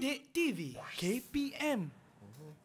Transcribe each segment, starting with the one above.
Sidik TV KPM.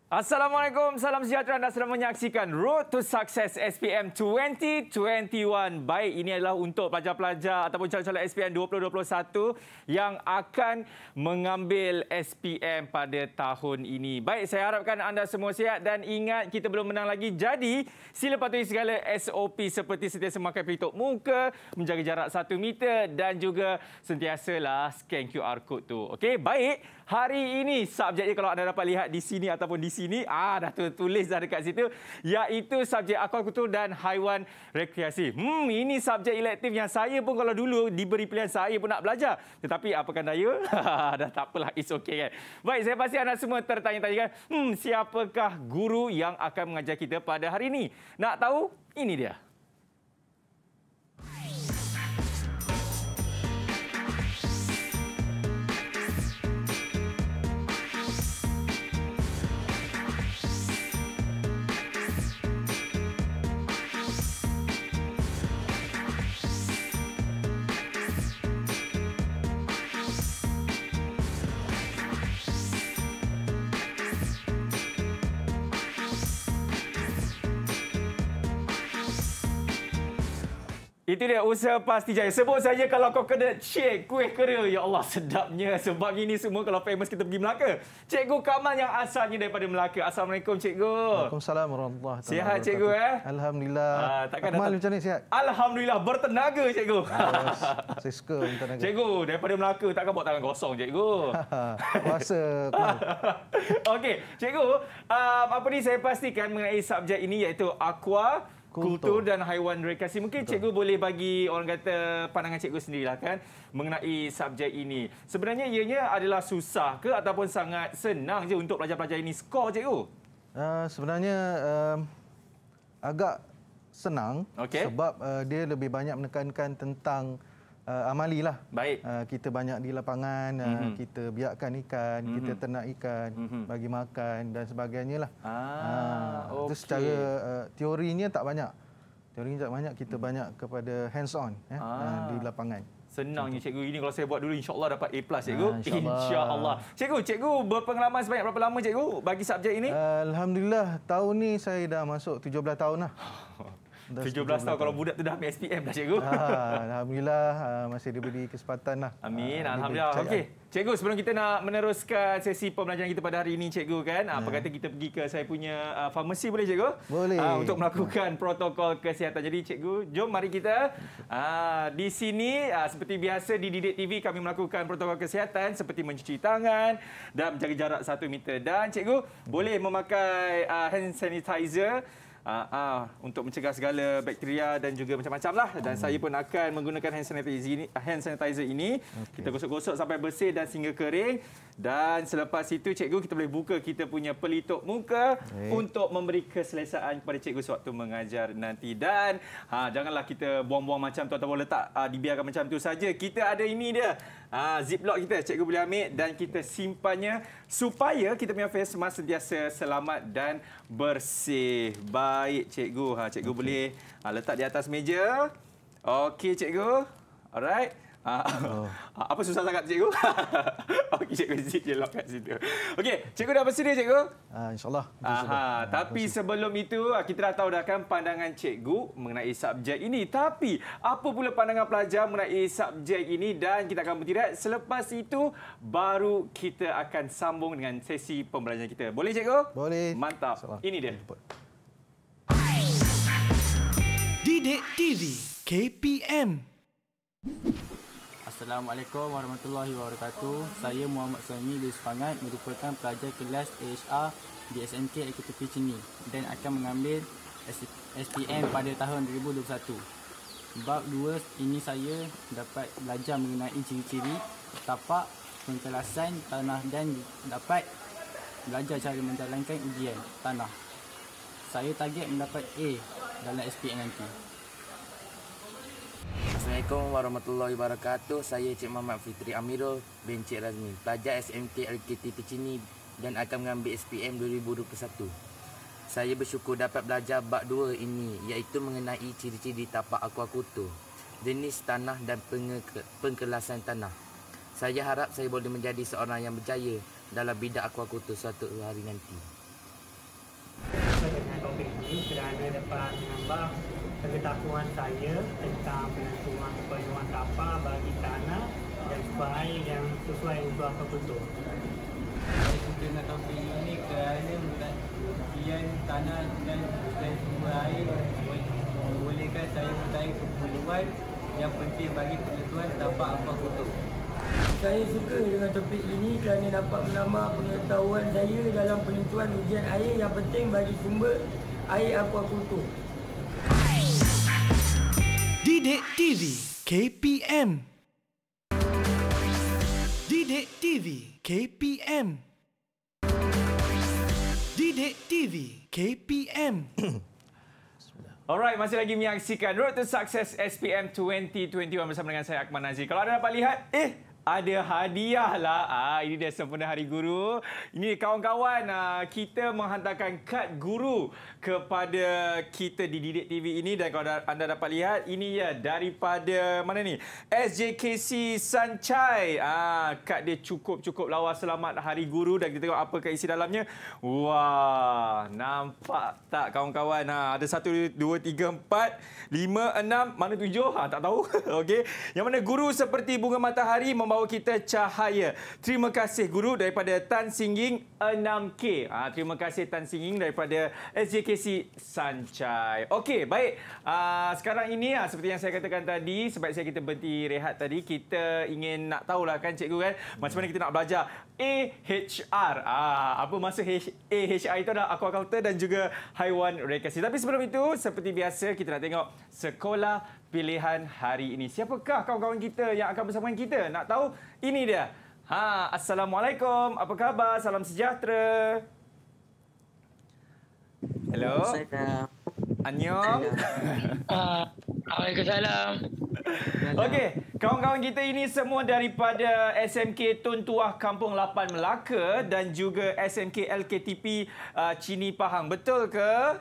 Assalamualaikum, salam sejahtera anda sedang menyaksikan Road to Success SPM 2021. Baik, ini adalah untuk pelajar-pelajar ataupun calon-calon SPM 2021 yang akan mengambil SPM pada tahun ini. Baik, saya harapkan anda semua sihat dan ingat kita belum menang lagi. Jadi, sila patuhi segala SOP seperti sentiasa memakai pelitup muka, menjaga jarak 1 meter dan juga sentiasalah scan QR code tu. Okey, baik. Hari ini subjeknya kalau anda dapat lihat di sini ataupun di sini, ah dah tertulis dah dekat situ, iaitu subjek aquaculture dan haiwan rekreasi. Hmm, ini subjek elektif yang saya pun kalau dulu diberi pilihan saya pun nak belajar. Tetapi apakan daya, dah tak apalah, it's okay kan. Baik, saya pasti anda semua tertanya-tanya kan, hmm, siapakah guru yang akan mengajar kita pada hari ini? Nak tahu? Ini dia. Itu dia usaha pasti jaya. Sebut saja kalau kau kena cek kuih kera. Ya Allah, sedapnya. Sebab ini semua kalau famous kita pergi Melaka. Cikgu Kamal yang asalnya daripada Melaka. Assalamualaikum, Cikgu. Waalaikumsalam. Sihat, Cikgu. Eh? Alhamdulillah. Ha, ah, Kamal datang... macam mana sihat? Alhamdulillah. Bertenaga, Cikgu. Ha, saya suka bertenaga. Cikgu, daripada Melaka takkan buat tangan kosong, Cikgu. Kuasa. Okey, Cikgu. Um, apa ni saya pastikan mengenai subjek ini iaitu aqua kultur dan haiwan rekreasi. Mungkin Betul. cikgu boleh bagi orang kata pandangan cikgu sendirilah kan mengenai subjek ini. Sebenarnya ianya adalah susah ke ataupun sangat senang je untuk pelajar-pelajar ini skor cikgu? Uh, sebenarnya uh, agak senang okay. sebab uh, dia lebih banyak menekankan tentang uh, amalilah. Baik. Uh, kita banyak di lapangan, mm-hmm. uh, mhm. kita biarkan ikan, mm-hmm. kita ternak ikan, mm-hmm. bagi makan dan sebagainya lah. Ah, ah uh, okay. secara uh, teorinya tak banyak. Teorinya tak banyak, kita banyak kepada hands on ya, ah. uh, di lapangan. Senangnya cikgu ini kalau saya buat dulu insyaallah dapat A+ plus, ah, cikgu. Ah, Insyaallah. Insya cikgu, cikgu berpengalaman sebanyak berapa lama cikgu bagi subjek ini? Alhamdulillah, tahun ni saya dah masuk 17 tahun lah. 17, 17 lah tahun kalau budak tu dah ambil SPM dah cikgu. Ha, alhamdulillah ah, masih diberi kesempatan lah. Amin. Uh, alhamdulillah. Okey. Cikgu sebelum kita nak meneruskan sesi pembelajaran kita pada hari ini cikgu kan. Ha. Ya. Apa kata kita pergi ke saya punya uh, farmasi boleh cikgu? Boleh. Uh, untuk melakukan ha. protokol kesihatan. Jadi cikgu jom mari kita uh, di sini uh, seperti biasa di Didik TV kami melakukan protokol kesihatan seperti mencuci tangan dan menjaga jarak 1 meter. Dan cikgu boleh memakai uh, hand sanitizer aa, ah, ah, untuk mencegah segala bakteria dan juga macam-macam lah. Dan hmm. saya pun akan menggunakan hand sanitizer ini. Hand sanitizer ini. Okay. Kita gosok-gosok sampai bersih dan sehingga kering. Dan selepas itu, cikgu, kita boleh buka kita punya pelitup muka okay. untuk memberi keselesaan kepada cikgu sewaktu mengajar nanti. Dan ha, janganlah kita buang-buang macam tu ataupun letak ha, dibiarkan macam tu saja. Kita ada ini dia. Ha, ziplock kita, cikgu boleh ambil dan kita simpannya supaya kita punya face mask sentiasa selamat dan bersih. Bye. Baik, cikgu. Ha, cikgu okay. boleh ha, letak di atas meja. Okey, cikgu. Alright. Ha, oh. apa susah sangat cikgu? Okey, cikgu sit je lock kat situ. Okey, cikgu dah bersedia cikgu? Ah, uh, insyaallah. Aha, ah, tapi uh, sebelum itu ah, kita dah tahu dah kan pandangan cikgu mengenai subjek ini. Tapi apa pula pandangan pelajar mengenai subjek ini dan kita akan bertindak selepas itu baru kita akan sambung dengan sesi pembelajaran kita. Boleh cikgu? Boleh. Mantap. Insyaallah. Ini dia. Input. Didik TV KPM Assalamualaikum warahmatullahi wabarakatuh. Saya Muhammad Sami Lee Sepangat merupakan pelajar kelas AHR di SMK Ekotopi Cini dan akan mengambil SPM pada tahun 2021. Bab 2 ini saya dapat belajar mengenai ciri-ciri tapak pencelasan tanah dan dapat belajar cara menjalankan ujian tanah saya target mendapat A dalam SPM nanti. Assalamualaikum warahmatullahi wabarakatuh. Saya Cik Mamat Fitri Amirul bin Cik Razmi. Pelajar SMK LKT Pecini dan akan mengambil SPM 2021. Saya bersyukur dapat belajar bab dua ini iaitu mengenai ciri-ciri tapak aquakultu, jenis tanah dan pengkelasan tanah. Saya harap saya boleh menjadi seorang yang berjaya dalam bidang aquakultu suatu hari nanti kerana peran menambah pengetahuan saya tentang penentuan penyuan kapal bagi tanah dan sebuah yang sesuai untuk apa betul. Saya suka dengan topik ini kerana mutasian tanah dan, dan sumber air membolehkan saya mutasian keperluan yang penting bagi penentuan tapak apa betul. Saya suka dengan topik ini kerana dapat menambah pengetahuan saya dalam penentuan ujian air yang penting bagi sumber air apa aku tu. Didik TV KPM. Didik TV KPM. Didik TV KPM. Alright, masih lagi menyaksikan Road to Success SPM 2021 bersama dengan saya Akman Nazir. Kalau anda dapat lihat, eh, ada hadiah lah. Ah, ini dia sempena Hari Guru. Ini kawan-kawan ah, kita menghantarkan kad guru kepada kita di Didik TV ini dan kalau anda dapat lihat ini ya daripada mana ni? SJKC Sanchai. Ah, kad dia cukup-cukup lawa selamat Hari Guru dan kita tengok apa isi dalamnya. Wah, nampak tak kawan-kawan? Ha, ada satu, dua, tiga, empat, lima, enam, mana tujuh? Ha, tak tahu. Okey. Yang mana guru seperti bunga matahari membawa membawa kita cahaya. Terima kasih guru daripada Tan Singing 6K. Ha, ah, terima kasih Tan Singing daripada SJKC Sanchai. Okey, baik. Ha, sekarang ini ha, seperti yang saya katakan tadi, sebab saya kita berhenti rehat tadi, kita ingin nak tahu lah kan cikgu kan, hmm. macam mana kita nak belajar AHR. Ha, apa maksud AHR itu adalah aquaculture dan juga haiwan rekasi. Tapi sebelum itu, seperti biasa kita nak tengok sekolah pilihan hari ini. Siapakah kawan-kawan kita yang akan bersama dengan kita? Nak tahu? Ini dia. Ha, Assalamualaikum. Apa khabar? Salam sejahtera. Hello. Annyeong. Waalaikumsalam. Ah, Okey, kawan-kawan kita ini semua daripada SMK Tun Tuah Kampung 8 Melaka dan juga SMK LKTP ah, Cini Pahang. Betul ke?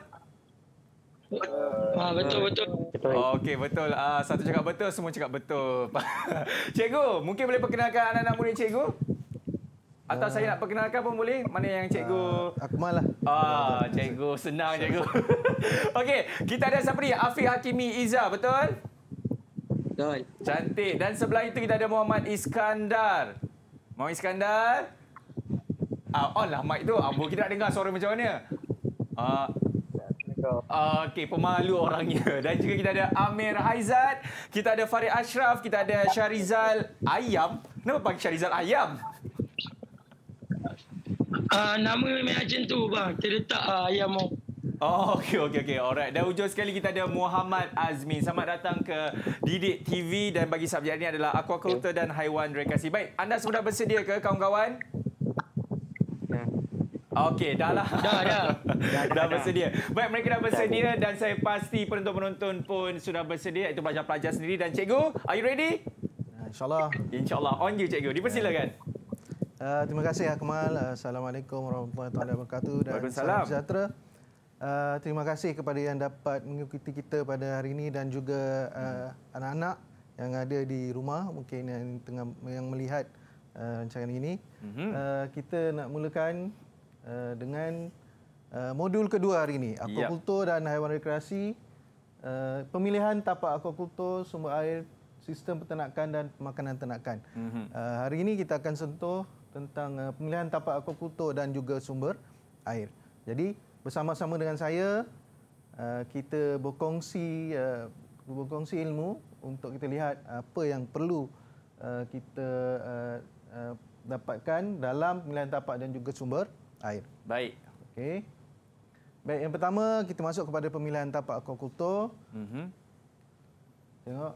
Ah, ah, betul betul. Oh, Okey betul. Ah satu cakap betul, semua cakap betul. cikgu, mungkin boleh perkenalkan anak-anak murid cikgu? Atau uh, saya nak perkenalkan pun boleh? Mana yang cikgu? Uh, ah, Akmal lah. Ah, cikgu senang cikgu. Okey, kita ada siapa ni? Afiq Hakimi Iza, betul? Betul. Cantik. Dan sebelah itu kita ada Muhammad Iskandar. Muhammad Iskandar. Ah, on oh lah mic tu. Ambo kita nak dengar suara macam mana. Ah, Uh, ah, okay, pemalu orangnya. Dan juga kita ada Amir Haizat, kita ada Farid Ashraf, kita ada Syarizal Ayam. Kenapa panggil Syarizal Ayam? Uh, nama macam tu bang. Terletak uh, Ayam. Oh, okey, okey, okey. Alright. Dan hujung sekali kita ada Muhammad Azmin. Selamat datang ke Didik TV dan bagi subjek ini adalah aquaculture dan haiwan rekasi. Baik, anda sudah bersedia ke kawan-kawan? Okey, dah lah. Dah, dah. dah bersedia. Baik, mereka dah bersedia dan saya pasti penonton-penonton pun sudah bersedia Itu pelajar-pelajar sendiri. Dan cikgu, are you ready? InsyaAllah. InsyaAllah. On you, cikgu. Dipersilakan. Uh, terima kasih, Akmal. Assalamualaikum warahmatullahi wabarakatuh. Dan salam sejahtera. Uh, terima kasih kepada yang dapat mengikuti kita pada hari ini dan juga uh, anak-anak yang ada di rumah mungkin yang tengah yang melihat uh, rancangan ini. Uh, kita nak mulakan Eh, dengan uh, modul kedua hari ini, ya. akuakultur ya. dan haiwan rekreasi, uh, pemilihan tapak akuakultur, sumber air, sistem peternakan dan pemakanan ternakan. Mm -hmm. uh, hari ini kita akan sentuh tentang uh, pemilihan tapak akuakultur dan juga sumber air. Jadi bersama-sama dengan saya uh, kita berkongsi uh, berkongsi ilmu untuk kita lihat apa yang perlu uh, kita uh, uh, dapatkan dalam pemilihan tapak dan juga sumber air. Baik. Okey. Baik, yang pertama kita masuk kepada pemilihan tapak akuakultur. Mm -hmm. Tengok.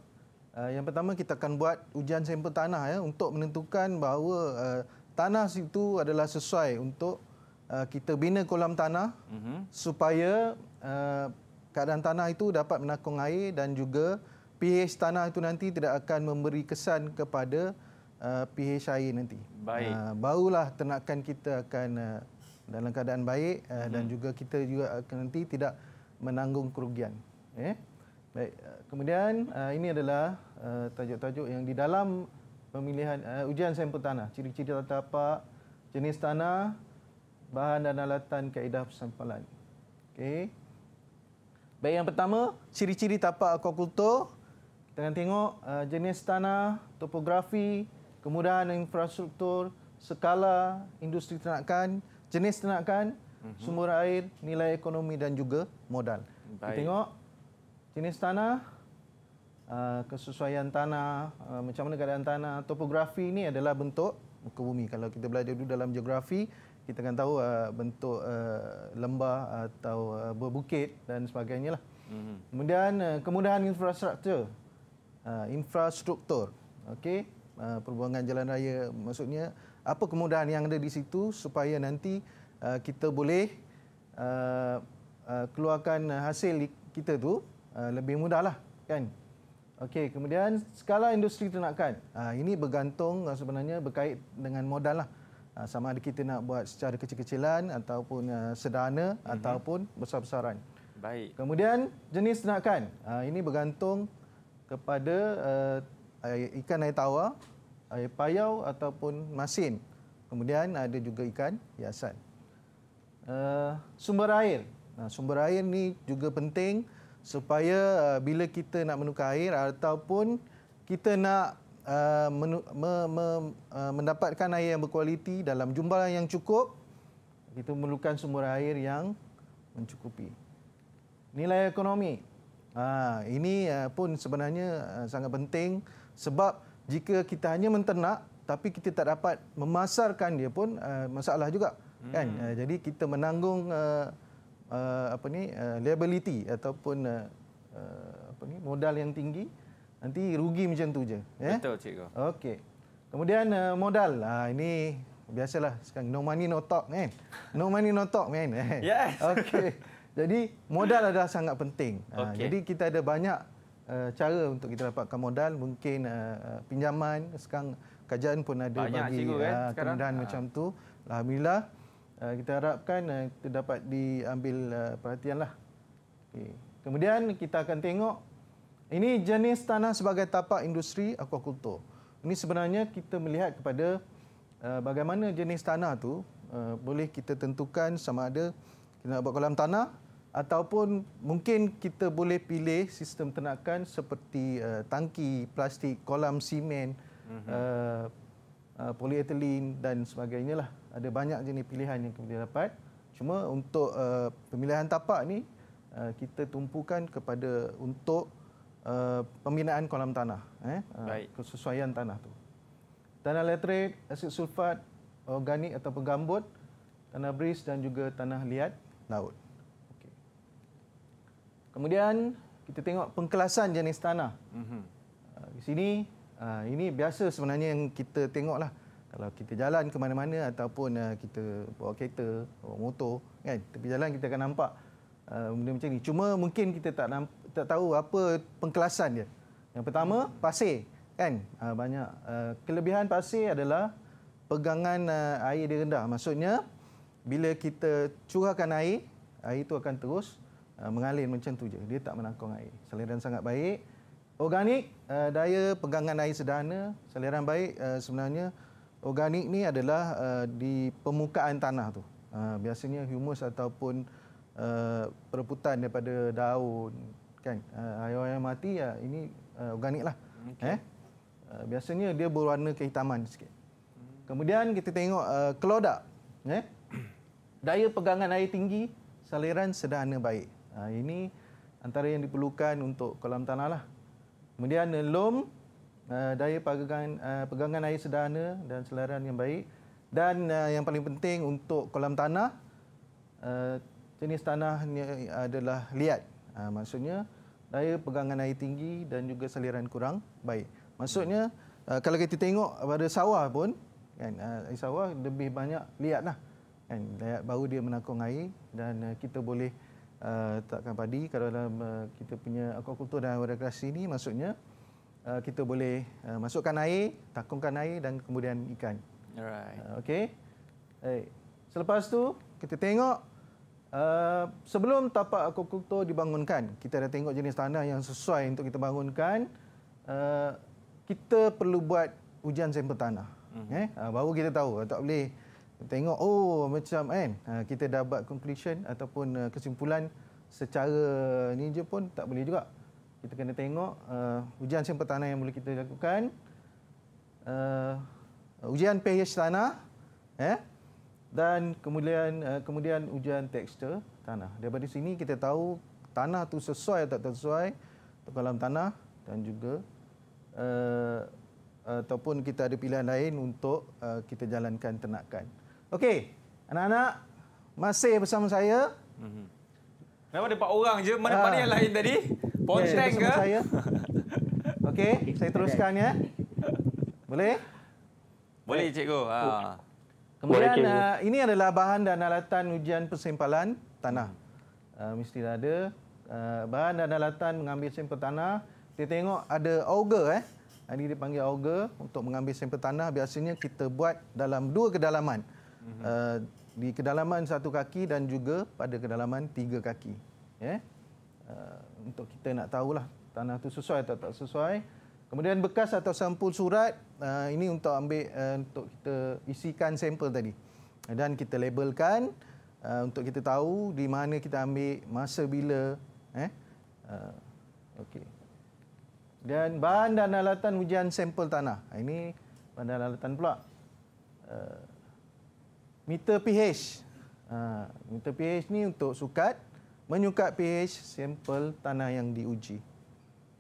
Uh, yang pertama kita akan buat ujian sampel tanah ya untuk menentukan bahawa uh, tanah situ adalah sesuai untuk uh, kita bina kolam tanah mm -hmm. supaya uh, keadaan tanah itu dapat menakung air dan juga pH tanah itu nanti tidak akan memberi kesan kepada uh, pH air nanti. Baik. Uh, barulah ternakan kita akan uh, dalam keadaan baik uh, hmm. dan juga kita juga akan nanti tidak menanggung kerugian. Eh? Baik. Uh, kemudian uh, ini adalah uh, tajuk-tajuk uh, yang di dalam pemilihan uh, ujian sampel tanah. Ciri-ciri tapak, jenis tanah, bahan dan alatan kaedah persampalan. Okey. Baik yang pertama, ciri-ciri tapak akuakultur. Kita akan tengok uh, jenis tanah, topografi, kemudahan infrastruktur, skala industri tenakan, jenis tenakan, mm-hmm. sumber air, nilai ekonomi dan juga modal. Kita tengok jenis tanah, uh, kesesuaian tanah, uh, macam mana keadaan tanah, topografi ini adalah bentuk muka bumi. Kalau kita belajar dulu dalam geografi, kita akan tahu uh, bentuk lembah atau berbukit dan sebagainya. Lah. Mhm. Kemudian kemudahan infrastruktur. Infrastruktur. okay. Uh, perbuangan jalan raya maksudnya apa kemudahan yang ada di situ supaya nanti uh, kita boleh uh, keluarkan hasil kita tu lebih mudahlah kan okey kemudian skala industri ternakan ah, ini bergantung sebenarnya berkait dengan modal lah ah, sama ada kita nak buat secara kecil-kecilan ataupun uh, sederhana mm-hmm. ataupun besar-besaran baik kemudian jenis ternakan ah, ini bergantung kepada ikan air tawar, air payau ataupun masin. Kemudian ada juga ikan hiasan. Eh, sumber air. Sumber air ni juga penting supaya eh, bila kita nak menukar air ataupun kita nak eh, mendapatkan air yang berkualiti dalam jumlah yang cukup, kita memerlukan sumber air yang mencukupi. Nilai ekonomi. Ha, ini pun sebenarnya sangat penting sebab jika kita hanya menternak tapi kita tak dapat memasarkan dia pun uh, masalah juga kan? hmm. kan. Uh, jadi kita menanggung uh, uh, apa ni uh, liability ataupun uh, uh, apa ni modal yang tinggi nanti rugi macam tu je yeah? Betul cikgu. Okey. Kemudian uh, modal. uh, ini biasalah sekarang no money no talk kan. No money no talk kan. Yes. Okey. Jadi modal adalah sangat penting. Ha, okay. Jadi kita ada banyak uh, cara untuk kita dapatkan modal mungkin uh, pinjaman sekarang kajian pun ada Banyak bagi cikgu, kan, uh, kemudahan ha. macam tu alhamdulillah uh, kita harapkan uh, kita dapat diambil uh, perhatianlah okey kemudian kita akan tengok ini jenis tanah sebagai tapak industri akuakultur ini sebenarnya kita melihat kepada uh, bagaimana jenis tanah tu uh, boleh kita tentukan sama ada kita nak buat kolam tanah ataupun mungkin kita boleh pilih sistem ternakan seperti uh, tangki plastik, kolam simen, mm-hmm. uh, eh, eh, polietilen dan sebagainya lah. Ada banyak jenis pilihan yang kita dapat. Cuma untuk uh, pemilihan tapak ni uh, kita tumpukan kepada untuk uh, pembinaan kolam tanah, eh? uh, kesesuaian tanah tu. Tanah letrik, asid sulfat, organik atau pegambut, tanah bris dan juga tanah liat laut. Kemudian kita tengok pengkelasan jenis tanah. Mm-hmm. Di sini ah, ini biasa sebenarnya yang kita tengoklah kalau kita jalan ke mana-mana ataupun ah, kita bawa kereta, bawa motor kan. Tapi jalan kita akan nampak benda macam ni. Cuma mungkin kita tak nampak, tak tahu apa pengkelasan dia. Yang pertama pasir kan banyak kelebihan pasir adalah pegangan air dia rendah. Maksudnya bila kita curahkan air, air itu akan terus Uh, mengalir macam tu je. Dia tak menangkong air. Saliran sangat baik. Organik, uh, daya pegangan air sederhana. Saliran baik uh, sebenarnya. Organik ni adalah uh, di permukaan tanah tu. Uh, biasanya humus ataupun uh, perebutan daripada daun. Kan? Uh, air yang mati, uh, ini uh, organik lah. Okay. Eh? Uh, biasanya dia berwarna kehitaman sikit. Kemudian kita tengok uh, kelodak. Eh? Daya pegangan air tinggi, saliran sederhana baik. Ha, ini antara yang diperlukan untuk kolam tanah lah. Kemudian loam, uh, daya pegangan, uh, pegangan air sederhana dan selaran yang baik. Dan uh, yang paling penting untuk kolam tanah, uh, jenis tanahnya adalah liat. Ha, maksudnya daya pegangan air tinggi dan juga selaran kurang baik. Maksudnya uh, kalau kita tengok pada sawah pun, kan, uh, sawah lebih banyak liat lah. Kan, liat baru dia menakung air dan uh, kita boleh uh, letakkan padi kalau dalam uh, kita punya aquaculture dan rekreasi ini, maksudnya uh, kita boleh uh, masukkan air takungkan air dan kemudian ikan alright uh, okey eh selepas tu kita tengok Uh, sebelum tapak aquaculture dibangunkan, kita dah tengok jenis tanah yang sesuai untuk kita bangunkan. Uh, kita perlu buat ujian sampel tanah. Mm-hmm. Eh, uh, baru kita tahu tak boleh tengok oh macam kan kita dapat conclusion ataupun ah, kesimpulan secara ni je pun tak boleh juga kita kena tengok uh, ujian sampel tanah yang boleh kita lakukan uh, ujian pH tanah eh dan kemudian uh, kemudian ujian tekstur tanah daripada sini kita tahu tanah tu sesuai atau tak sesuai untuk tanah dan juga uh, ataupun kita ada pilihan lain untuk uh, kita jalankan ternakan. Okey, anak-anak masih bersama saya. Mhm. Kenapa ada empat orang je? Mana ah. mana yang lain tadi? Ponteng okay, ke? Saya. Okey, okay, saya teruskan ya. Boleh? Boleh cikgu. Ha. Kemudian Boleh, cikgu. Ah, ini adalah bahan dan alatan ujian persimpalan tanah. Uh, mesti ada bahan dan alatan mengambil sampel tanah. Kita tengok ada auger eh. Ini dipanggil auger untuk mengambil sampel tanah biasanya kita buat dalam dua kedalaman uh, di kedalaman satu kaki dan juga pada kedalaman tiga kaki. Yeah? Ya. Uh, untuk kita nak tahu lah tanah tu sesuai atau tak sesuai. Kemudian bekas atau sampul surat, uh, ini untuk ambil uh, untuk kita isikan sampel tadi. Dan kita labelkan uh, untuk kita tahu di mana kita ambil, masa bila. Eh? Uh, okay. Dan bahan dan alatan ujian sampel tanah. Ah, ini bahan dan alatan pula. Uh, meter pH. Ha, meter pH ni untuk sukat, menyukat pH sampel tanah yang diuji.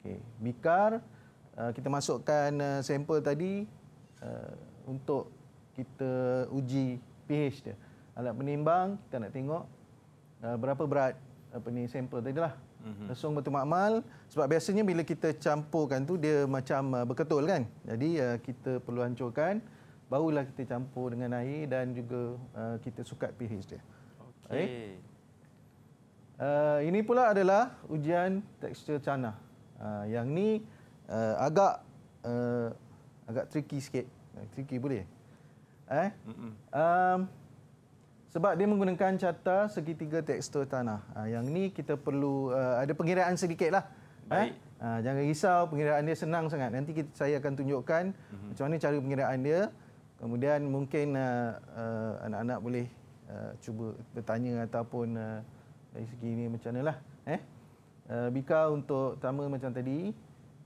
Okey, bikar uh, kita masukkan uh, sampel tadi uh, untuk kita uji pH dia. Alat penimbang kita nak tengok berapa berat apa ni sampel tadi lah. Mhm. Langsung betul makmal sebab biasanya bila kita campurkan tu dia macam berketul kan. Jadi kita perlu hancurkan barulah kita campur dengan air dan juga uh, kita sukat pH dia. Okey. Okay. Eh? Uh, ini pula adalah ujian tekstur tanah. Uh, yang ni uh, agak uh, agak tricky sikit. Uh, tricky boleh? Eh? Um, sebab dia menggunakan carta segitiga tekstur tanah. Uh, yang ni kita perlu uh, ada pengiraan sedikitlah. Eh? Baik. Eh? jangan risau pengiraan dia senang sangat. Nanti saya akan tunjukkan mm -hmm. macam mana cara pengiraan dia. Kemudian mungkin uh, uh, anak-anak boleh uh, cuba bertanya ataupun uh, dari segi ini macam lah. Eh? Uh, Bika untuk pertama macam tadi.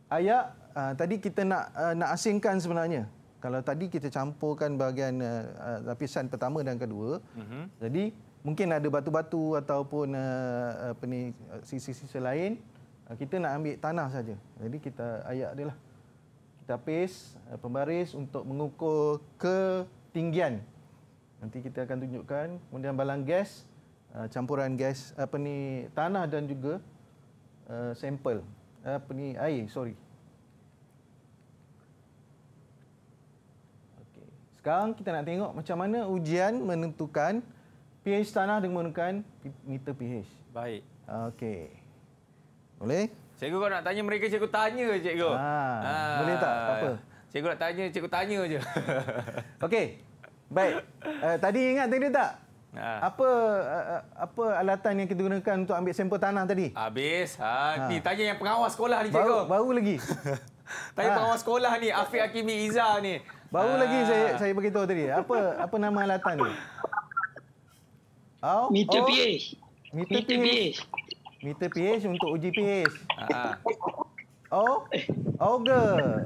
Ayak, uh, tadi kita nak uh, nak asingkan sebenarnya. Kalau tadi kita campurkan bahagian uh, uh lapisan pertama dan kedua. Mm-hmm. Jadi mungkin ada batu-batu ataupun uh, apa uh, sisi-sisi lain. Uh, kita nak ambil tanah saja. Jadi kita ayak dia lah. Tapis, pis eh, pembaris untuk mengukur ketinggian. Nanti kita akan tunjukkan. Kemudian balang gas, eh, campuran gas apa ni tanah dan juga eh, sampel apa ni air, sorry. Okey. Sekarang kita nak tengok macam mana ujian menentukan pH tanah dengan menggunakan meter pH. Baik. Okey. Boleh? Cikgu kau nak tanya mereka, cikgu tanya je cikgu. Ha, ha. Boleh tak? Tak apa. Cikgu nak tanya, cikgu tanya je. Okey. Baik. Uh, tadi ingat tadi tak? Ha. Apa uh, apa alatan yang kita gunakan untuk ambil sampel tanah tadi? Habis. Ha, ha. Ni, tanya yang pengawas sekolah ni cikgu. Baru, baru lagi. tanya ha. pengawas sekolah ni, Afiq Hakimi Iza ni. Baru ha. lagi saya saya beritahu tadi. Apa apa nama alatan ni? Oh? Meter oh. pH. Meter, meter pH. Meter pH untuk uji pH. Ha. Oh. Auger.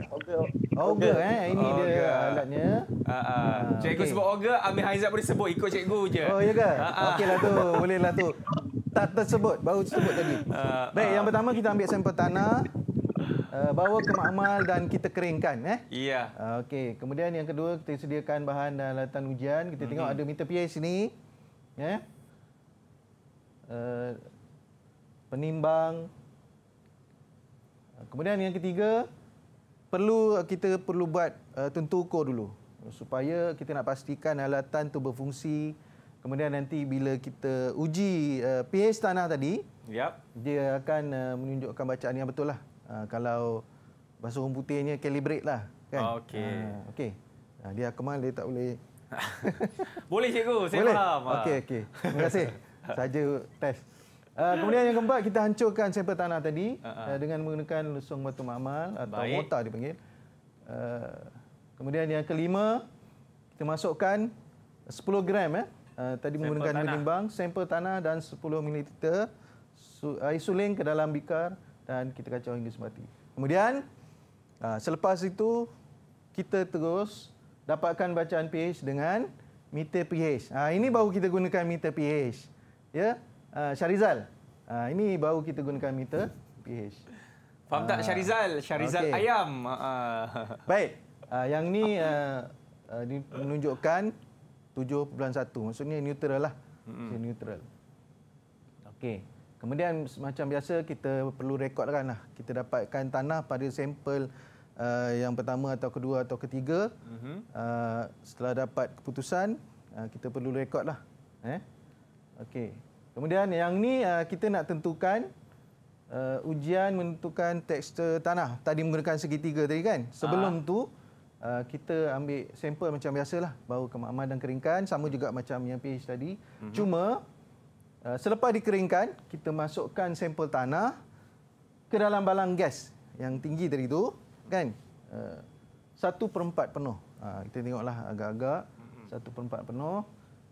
Auger. eh. Ini Ogre. dia alatnya. Ha ah. Cikgu okay. sebut auger, Amir Haizat boleh sebut ikut cikgu je. Oh ya ke? Okeylah tu. Boleh lah tu. Tak tersebut, baru tersebut tadi. Ha. Baik, yang pertama kita ambil sampel tanah. Eh, bawa ke makmal dan kita keringkan eh. Iya. Okey. Kemudian yang kedua kita sediakan bahan dan alatan ujian. Kita tengok hmm. ada meter pH sini. Ya. Yeah. Uh, penimbang. Ah, kemudian yang ketiga, perlu kita perlu buat uh, tentu ukur dulu supaya kita nak pastikan alatan tu berfungsi. Kemudian nanti bila kita uji uh, ah, pH tanah tadi, yep. dia akan uh, menunjukkan bacaan yang betul lah. Uh, kalau basuh putihnya calibrate lah. Kan? Okey. Uh, okay. Uh, dia kemal, dia tak boleh. boleh cikgu, saya boleh. faham. Okey, okey. Terima kasih. Saja test. Uh, kemudian yang keempat kita hancurkan sampel tanah tadi uh, uh. dengan menggunakan lusung batu makmal atau Baik. mortar dipanggil. Uh, kemudian yang kelima kita masukkan 10 gram eh uh, tadi sample menggunakan penimbang sampel tanah dan 10 ml su- air suling ke dalam bikar dan kita kacau hingga sebati. Kemudian uh, selepas itu kita terus dapatkan bacaan pH dengan meter pH. Uh, ini baru kita gunakan meter pH. Ya. Yeah? Uh, Syarizal. Uh, ini baru kita gunakan meter pH. Faham uh, tak ah, Syarizal? Syarizal okay. ayam. Uh. Baik. Uh, yang ni uh, uh, menunjukkan 7.1. Maksudnya neutral lah. Mm-hmm. neutral. Okey. Kemudian macam biasa kita perlu rekodkan lah. Kita dapatkan tanah pada sampel uh, yang pertama atau kedua atau ketiga. Mm-hmm. Uh, setelah dapat keputusan, uh, kita perlu rekodlah. Eh? Okey. Kemudian yang ni uh, kita nak tentukan uh, ujian menentukan tekstur tanah. Tadi menggunakan segitiga tadi kan? Sebelum ha. tu uh, kita ambil sampel macam biasalah. Bau kemamah dan keringkan. Sama juga macam yang PH tadi. Mm -hmm. Cuma uh, selepas dikeringkan, kita masukkan sampel tanah ke dalam balang gas yang tinggi tadi tu. Kan? Uh, satu uh, per empat penuh. Uh, kita tengoklah agak-agak. Mhm. Satu -agak. mm -hmm. penuh.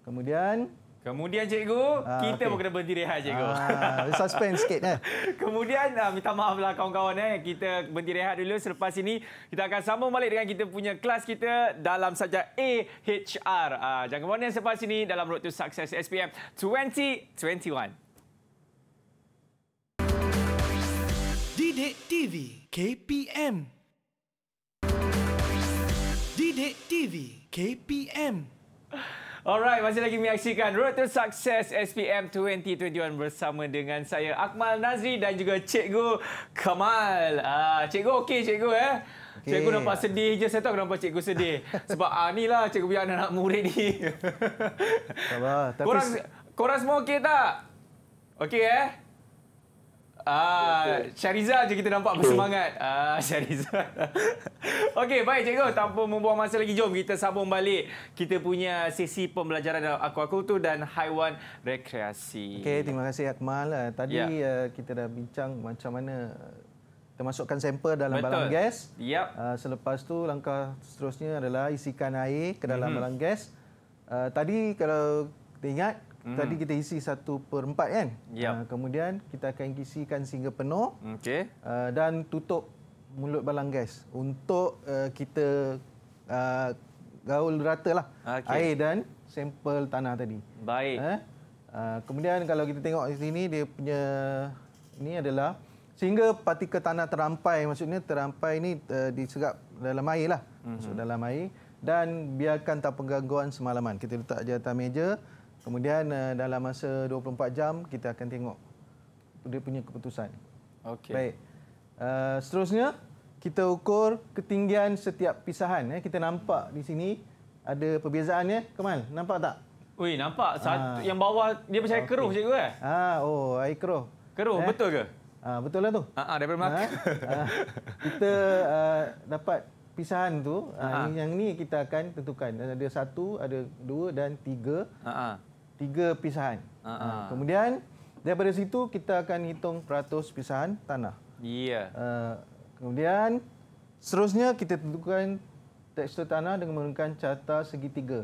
Kemudian... Kemudian cikgu, ah, kita okay. pun kena berhenti rehat cikgu. Ah, suspense sikit eh. Kemudian ah, minta maaflah kawan-kawan eh. Kita berhenti rehat dulu selepas ini. Kita akan sambung balik dengan kita punya kelas kita dalam saja AHR. Ah, jangan berhenti selepas ini dalam Road to Success SPM 2021. Didik TV KPM Didik TV KPM Alright, masih lagi menyaksikan Road to Success SPM 2021 bersama dengan saya Akmal Nazri dan juga Cikgu Kamal. Ah, Cikgu okey Cikgu eh? Okay. Cikgu nampak sedih je. Saya tahu kenapa cikgu sedih. Sebab ah, ni lah cikgu punya anak-anak murid ni. Tak apa. Tapi... Korang, korang semua okey tak? Okey eh? Ah, Syariza je kita nampak bersemangat. Ah, Syariza. Okey, baik cikgu. Tanpa membuang masa lagi, jom kita sambung balik. Kita punya sesi pembelajaran dalam aquaculture dan haiwan rekreasi. Okey, terima kasih Akmal. Ah, tadi ya. Ah, kita dah bincang macam mana kita masukkan sampel dalam Betul. balang gas. Yep. Ah, selepas tu langkah seterusnya adalah isikan air ke dalam mm-hmm. balang gas. Tadi kalau kita ingat, Hmm. Tadi kita isi satu per empat kan? Yep. Uh, ah, kemudian kita akan isikan sehingga penuh okay. uh, ah, dan tutup mulut balang gas untuk uh, kita uh, gaul rata lah okay. air dan sampel tanah tadi. Baik. Uh, kemudian kalau kita tengok di sini dia punya ini adalah sehingga partikel tanah terampai maksudnya terampai ini uh, disegap dalam air lah. Mm-hmm. Masuk dalam air dan biarkan tanpa gangguan semalaman. Kita letak di atas meja. Kemudian uh, dalam masa 24 jam kita akan tengok dia punya keputusan. Okey. Baik. Uh, seterusnya kita ukur ketinggian setiap pisahan ya. Kita nampak di sini ada perbezaan ya. Kemal, nampak tak? Ui, nampak. Satu ha. Ah. yang bawah dia macam okay. keruh cikgu eh. Ha, oh, air keruh. Keruh, eh? betul ke? Ha, betul lah tu. Ha, ha daripada mak. Ha. ha. Kita uh, dapat pisahan tu. Ha. Ha. Yang, yang ni kita akan tentukan. Ada satu, ada dua dan tiga. Ha tiga pisahan. Ah, ha -ha. Kemudian daripada situ kita akan hitung peratus pisahan tanah. Iya. Uh, kemudian seterusnya kita tentukan tekstur tanah dengan menggunakan carta segitiga.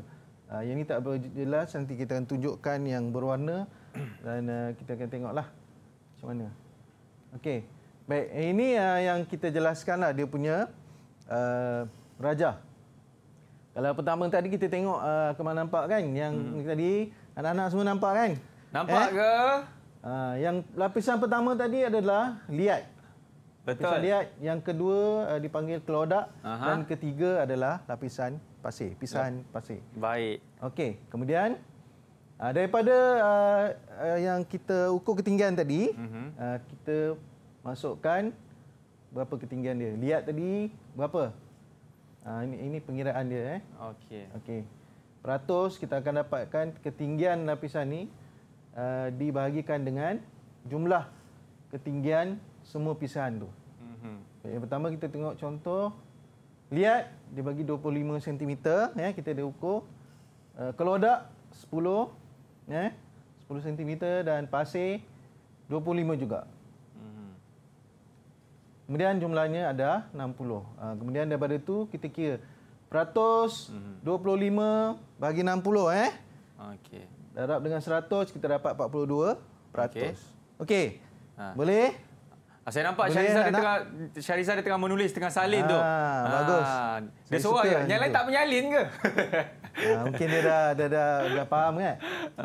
Uh, yang ini tak perlu jelas nanti kita akan tunjukkan yang berwarna dan uh, kita akan tengoklah macam mana. Okey. Baik, eh, ini uh, yang kita jelaskanlah dia punya uh, raja. Kalau pertama tadi kita tengok uh, ke mana nampak kan yang hmm. tadi Anak-anak semua nampak kan? Nampak eh? ke? Uh, yang lapisan pertama tadi adalah liat. Betul. Lapisan liat. Yang kedua uh, dipanggil kelodak. Aha. Dan ketiga adalah lapisan pasir. Pisan ya. pasir. Baik. Okey. Kemudian, uh, daripada uh, uh, yang kita ukur ketinggian tadi, uh -huh. uh, kita masukkan berapa ketinggian dia. Liat tadi berapa? Uh, ini, ini pengiraan dia. Eh? Okey. Okey peratus kita akan dapatkan ketinggian lapisan ni uh, dibahagikan dengan jumlah ketinggian semua pisahan tu. Mm Yang pertama kita tengok contoh lihat dia bagi 25 cm ya kita dah ukur uh, kalau 10 ya 10 cm dan pasir 25 juga. Mhm. Kemudian jumlahnya ada 60. Ah, kemudian daripada itu kita kira 100, mm -hmm. 25 bagi 60 eh. Okey. Darab dengan 100 kita dapat 42 peratus. Okey. Okay. Ha. Boleh? Ah, saya nampak Syarizah dia tengah Syarizah dia tengah menulis tengah salin ha, tu. Ah, ah, bagus. Ha, dia seorang je. Yang tak menyalin ke? Ha, mungkin dia dah dah dah, dah faham kan?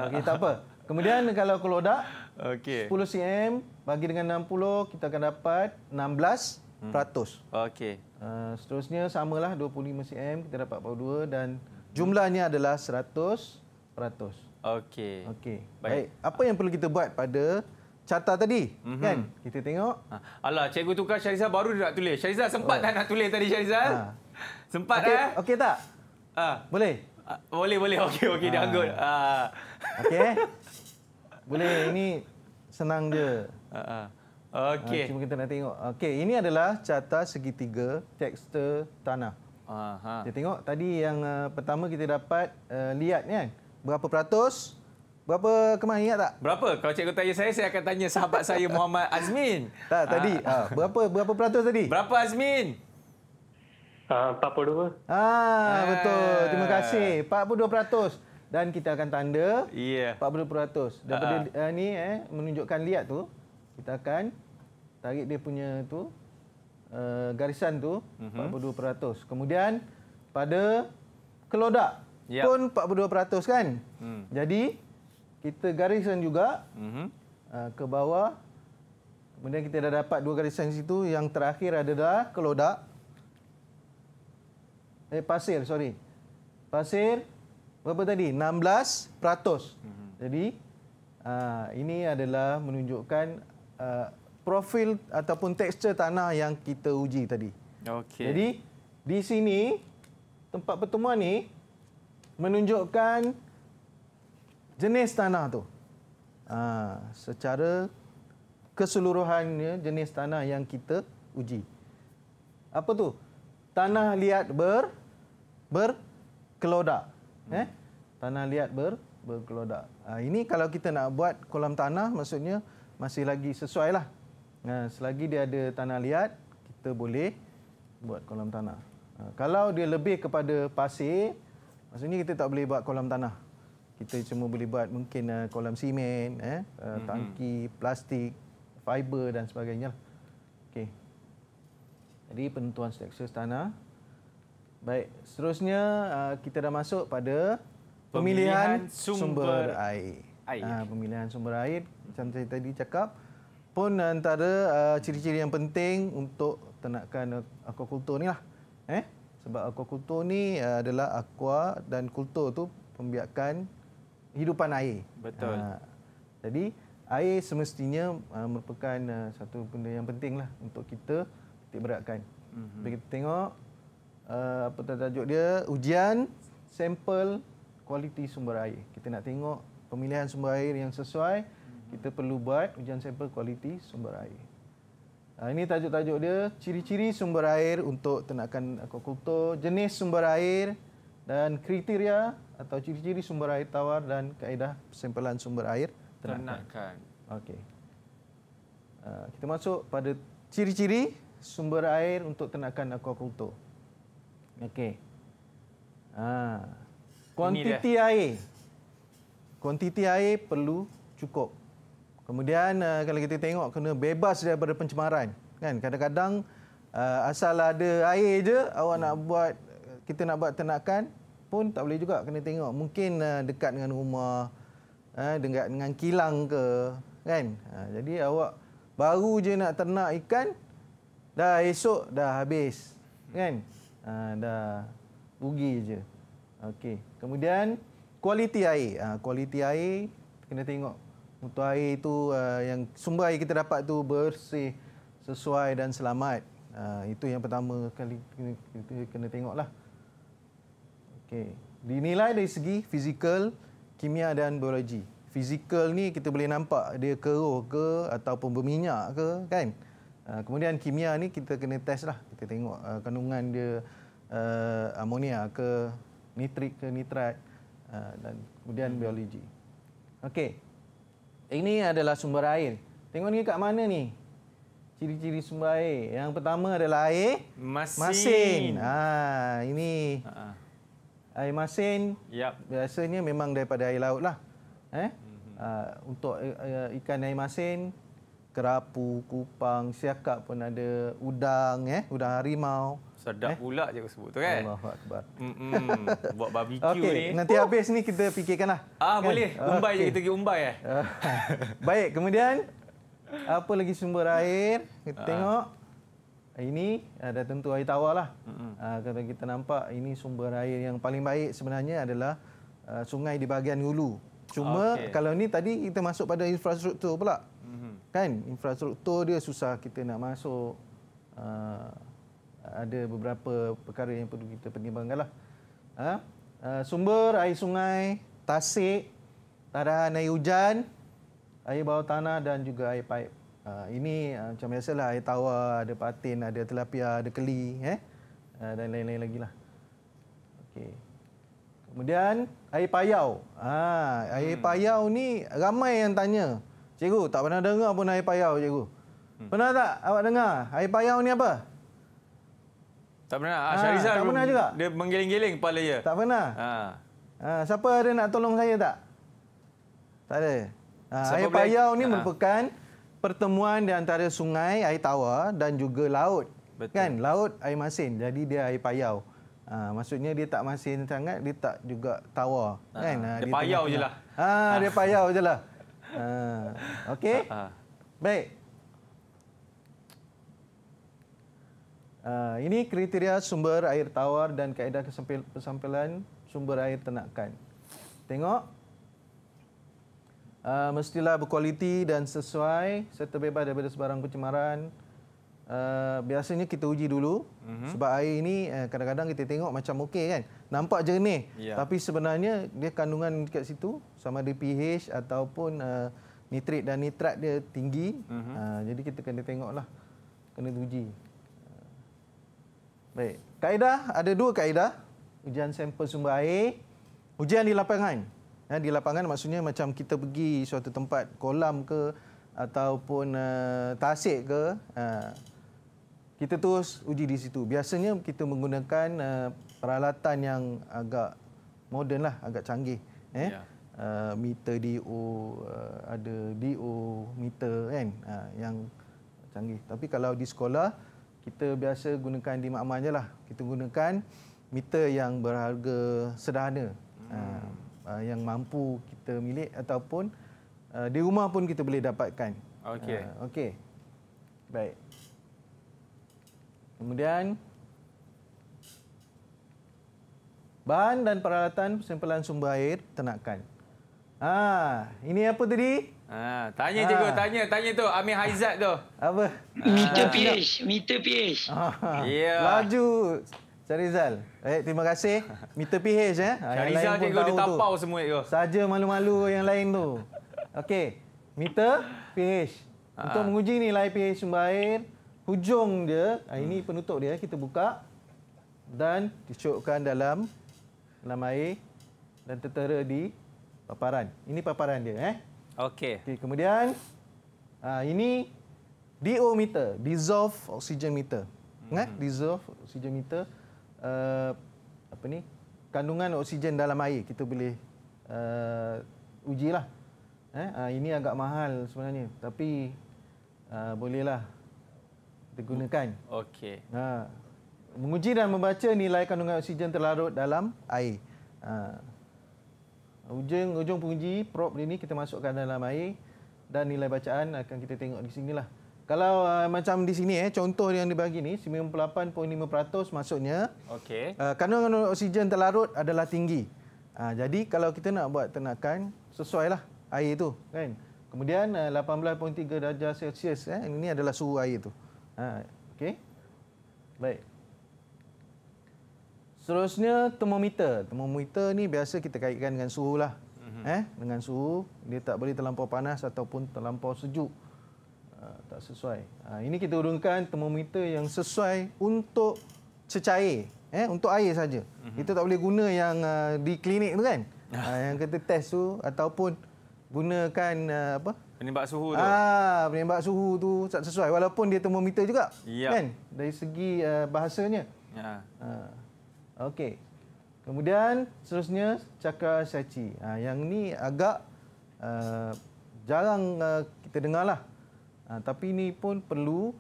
Okey tak apa. Kemudian kalau kalau dah okey. 10 cm bagi dengan 60 kita akan dapat 16 Hmm. peratus. Okey. Uh, seterusnya samalah 25 cm kita dapat 42 dan jumlahnya adalah 100 peratus. Okey. Okey. Baik. Baik, apa yang perlu kita buat pada carta tadi? Mm-hmm. Kan? Kita tengok. Ha. Alah, cikgu tukar Syariza baru dia nak tulis. Syariza sempat tak oh. nak tulis tadi Syariza? Ha. Sempat okay. eh? Okey tak? Ha. Boleh. Ah, boleh boleh. Okey okey ha. dia ah. anggul. Ha. Ah. Okey. boleh ini senang je. Ha. ha. Okey. Ah, Cuma kita nak tengok. Okey, ini adalah carta segitiga tekstur tanah. Aha. Kita tengok tadi yang uh, pertama kita dapat uh, lihat ni kan. Berapa peratus? Berapa kemah ingat tak? Berapa? Kalau cikgu tanya saya saya akan tanya sahabat saya Muhammad Azmin. Tak, ha. tadi uh, berapa berapa peratus tadi? Berapa Azmin? Uh, 42. Ah, ah betul. Terima kasih. 42% dan kita akan tanda yeah. 40%. Daripada uh, uh. ni eh menunjukkan lihat tu kita akan tarik dia punya tu uh, garisan tu mhm. uh-huh. 42%. Kemudian pada kelodak yep. Ya. pun 42% kan? Hmm. Jadi kita garisan juga uh-huh. uh, ke bawah. Kemudian kita dah dapat dua garisan situ. Yang terakhir adalah kelodak. Eh pasir, sorry. Pasir berapa tadi? 16%. Uh-huh. Mhm. Jadi uh, ini adalah menunjukkan uh, profil ataupun tekstur tanah yang kita uji tadi. Okey. Jadi di sini tempat pertemuan ni menunjukkan jenis tanah tu. Ha, secara keseluruhannya jenis tanah yang kita uji. Apa tu? Tanah liat ber berkelodak. Hmm. Eh? Tanah liat ber berkelodak. Ha, ini kalau kita nak buat kolam tanah maksudnya masih lagi sesuai lah Nah, selagi dia ada tanah liat, kita boleh buat kolam tanah. Kalau dia lebih kepada pasir, maksudnya kita tak boleh buat kolam tanah. Kita cuma boleh buat mungkin eh, kolam simen, eh, eh mhm. tangki, plastik, fiber dan sebagainya. Lah. Okey. Jadi penentuan struktur tanah. Baik, seterusnya ah, kita dah masuk pada pemilihan, pemilihan sumber, sumber air. air. Ha, pemilihan sumber air, macam tadi cakap, pun antara uh, ciri-ciri uh, yang penting untuk ternakan aquaculture ni lah. Eh? Sebab aquaculture ni uh, adalah aqua dan kultur tu pembiakan hidupan air. Betul. Uh, jadi air semestinya uh, merupakan uh, satu benda yang penting lah untuk kita titik beratkan. Mm -hmm. Kita tengok uh, apa tajuk dia, ujian sampel kualiti sumber air. Kita nak tengok pemilihan sumber air yang sesuai kita perlu buat ujian sampel kualiti sumber air. Nah ha, ini tajuk-tajuk dia, ciri-ciri sumber air untuk tenakan akuakultur, jenis sumber air dan kriteria atau ciri-ciri sumber air tawar dan kaedah sampelan sumber air tenakan. ternakan. Okey. Ha, kita masuk pada ciri-ciri sumber air untuk tenakan akuakultur. Okey. Ah. kuantiti air. Kuantiti air perlu cukup. Kemudian uh, kalau kita tengok kena bebas daripada pencemaran. Kan kadang-kadang uh, asal ada air je awak nak buat kita nak buat ternakan pun tak boleh juga kena tengok mungkin uh, dekat dengan rumah uh, dengan dengan kilang ke kan. Uh, jadi awak baru je nak ternak ikan dah esok dah habis kan. Uh, dah rugi je. Okey. Kemudian kualiti air. Uh, kualiti air kena tengok untuk air itu uh, yang sumber air kita dapat tu bersih sesuai dan selamat uh, itu yang pertama kali kita, kita kena tengoklah okey dinilai dari segi fizikal kimia dan biologi fizikal ni kita boleh nampak dia keruh ke ataupun berminyak ke kan uh, kemudian kimia ni kita kena test lah kita tengok uh, kandungan dia uh, amonia ke nitrik ke nitrat uh, dan kemudian hmm. biologi okey ini adalah sumber air. Tengok ni kat mana ni? Ciri-ciri sumber air. Yang pertama adalah air masin. masin. Ha, ini ha. air masin. Yep. Biasanya memang daripada air laut lah. Eh? Mm -hmm. ha, untuk uh, ikan air masin, kerapu, kupang, siakap pun ada udang, eh? udang harimau. Sedap eh? pula je aku sebut tu kan. Allahuakbar. Hmm, buat barbecue okay. ni. Nanti habis ni kita fikirkanlah. Ah kan? boleh. Umbai okay. je kita pergi umbai eh. Ah. Baik, kemudian apa lagi sumber air? Kita ah. tengok. Ini ada tentu air tawar lah. Ah, kalau kita nampak ini sumber air yang paling baik sebenarnya adalah ah, sungai di bahagian hulu. Cuma okay. kalau ni tadi kita masuk pada infrastruktur pula. Mm-hmm. Kan infrastruktur dia susah kita nak masuk. Ah, ada beberapa perkara yang perlu kita pertimbangkan lah. Ha? Uh, sumber air sungai, tasik, tarahan air hujan, air bawah tanah dan juga air paip. Uh, ini uh, macam biasalah air tawar, ada patin, ada telapia, ada keli eh? Uh, dan lain-lain lagi lah. Okay. Kemudian air payau. Ha, air hmm. payau ni ramai yang tanya. Cikgu, tak pernah dengar pun air payau, cikgu. Hmm. Pernah tak awak dengar air payau ni apa? Tak pernah. Ah, ah Syarizal tak pernah juga. Dia menggeleng-geleng kepala dia. Tak pernah. Ha. ha. siapa ada nak tolong saya tak? Tak ada. Ha, air payau ni ha. merupakan pertemuan di antara sungai air tawar dan juga laut. Betul. Kan? Laut air masin. Jadi dia air payau. Ha, maksudnya dia tak masin sangat, dia tak juga tawar. Ha. Kan? Ha, dia, lah. dia payau je lah. Ha, dia payau je lah. Ha. Okey? Ha. Baik. Ah, ini kriteria sumber air tawar dan kaedah kesampilan sumber air tenakan. Tengok. Uh, mestilah berkualiti dan sesuai serta bebas daripada sebarang pencemaran. Uh, biasanya kita uji dulu mm -hmm. sebab air ini eh, kadang-kadang uh, kita tengok macam okey kan. Nampak jernih yeah. tapi sebenarnya dia kandungan dekat situ sama ada pH ataupun uh, nitrit dan nitrat dia tinggi. Mm -hmm. uh, jadi kita kena tengoklah. Kena uji. Baik. Kaedah, ada dua kaedah. Ujian sampel sumber air. Ujian di lapangan. Ya, di lapangan maksudnya macam kita pergi suatu tempat kolam ke ataupun uh, tasik ke. Uh, kita terus uji di situ. Biasanya kita menggunakan uh, peralatan yang agak moden lah, agak canggih. Eh? Ya. Uh, meter DO, uh, ada DO meter kan uh, yang canggih. Tapi kalau di sekolah, kita biasa gunakan di makmal je lah. Kita gunakan meter yang berharga sederhana hmm. uh, yang mampu kita milik ataupun uh, di rumah pun kita boleh dapatkan. Okey. Uh, Okey. Baik. Kemudian bahan dan peralatan simpanan sumber air ternakan. Ah, ini apa tadi? Ha, tanya ha. Ah. cikgu, tanya tanya tu Amir Haizat tu. Apa? Ah. Meter pH, meter pH. Ha. Yeah. Ya. Laju. Charizal. Eh, terima kasih. Meter pH eh. Ah, Syarizal cikgu dia tapau tu. semua cikgu. Saja malu-malu yang lain tu. Okey. Meter pH. Untuk ha. menguji nilai pH sumber air, hujung dia, hmm. ini penutup dia kita buka dan dicucukkan dalam dalam air dan tertera di paparan. Ini paparan dia eh. Okey. Okey, kemudian uh, ini DO meter, dissolve oxygen meter. Mm-hmm. dissolve oxygen meter uh, apa ni? Kandungan oksigen dalam air kita boleh uh, ujilah. Eh, uh, ini agak mahal sebenarnya, tapi uh, bolehlah digunakan. Okey. Ha. Uh, menguji dan membaca nilai kandungan oksigen terlarut dalam air. Uh, Ujung ujung penguji prop ini kita masukkan dalam air dan nilai bacaan akan kita tengok di sini lah. Kalau uh, macam di sini eh contoh yang dibagi ni 98.5% maksudnya okey. Uh, kandungan oksigen terlarut adalah tinggi. Uh, jadi kalau kita nak buat tenakan sesuailah air tu kan. Kemudian uh, 18.3 darjah Celsius eh ini adalah suhu air tu. Ha uh, okey. Baik. Seterusnya termometer. Termometer ni biasa kita kaitkan dengan suhu lah. Mhm. Eh, dengan suhu dia tak boleh terlampau panas ataupun terlampau sejuk. Uh, tak sesuai. Uh, ini kita urungkan termometer yang sesuai untuk cecair. Eh, untuk air saja. Mhm. Kita uh -huh. tak boleh guna yang uh, di klinik tu kan? Uh, yang kita test tu ataupun gunakan uh, apa? Penimbak suhu tu. Ah, penimbak suhu tu tak sesuai walaupun dia termometer juga. Yep. Kan? Dari segi uh, bahasanya. Ya. Yeah. Uh, Okey. Kemudian seterusnya cakar syaci. Ha, yang ni agak uh, jarang uh, kita dengarlah. Ha, tapi ini pun perlu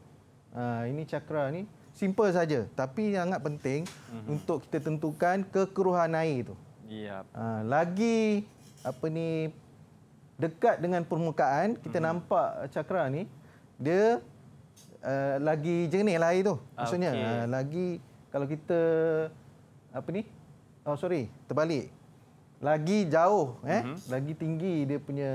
uh, ini cakra ni simple saja tapi sangat penting mm -hmm. untuk kita tentukan kekeruhan air tu. Yep. Ha, lagi apa ni dekat dengan permukaan kita mm -hmm. nampak cakra ni dia uh, lagi jernih lah air Maksudnya okay. ha, lagi kalau kita apa ni? Oh sorry, terbalik. Lagi jauh eh, mm -hmm. lagi tinggi dia punya